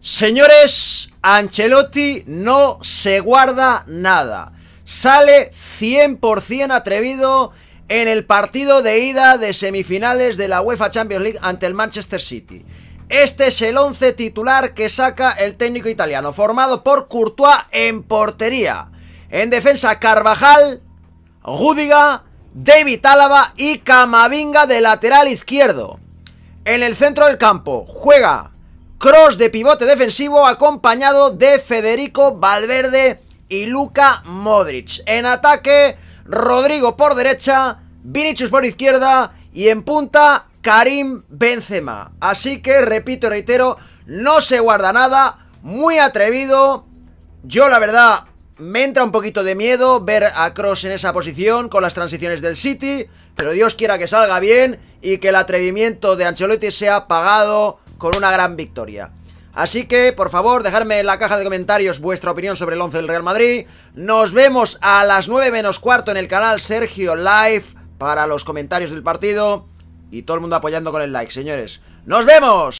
Señores, Ancelotti no se guarda nada. Sale 100% atrevido en el partido de ida de semifinales de la UEFA Champions League ante el Manchester City. Este es el 11 titular que saca el técnico italiano, formado por Courtois en portería. En defensa Carvajal, Rúdiga, David Álava y Camavinga de lateral izquierdo. En el centro del campo juega cross de pivote defensivo acompañado de Federico Valverde y Luka Modric. En ataque, Rodrigo por derecha, Vinicius por izquierda y en punta Karim Benzema. Así que, repito y reitero, no se guarda nada, muy atrevido. Yo la verdad me entra un poquito de miedo ver a Cross en esa posición con las transiciones del City, pero Dios quiera que salga bien y que el atrevimiento de Ancelotti sea pagado con una gran victoria. Así que, por favor, dejadme en la caja de comentarios vuestra opinión sobre el 11 del Real Madrid. Nos vemos a las 9 menos cuarto en el canal Sergio Live para los comentarios del partido. Y todo el mundo apoyando con el like, señores. ¡Nos vemos!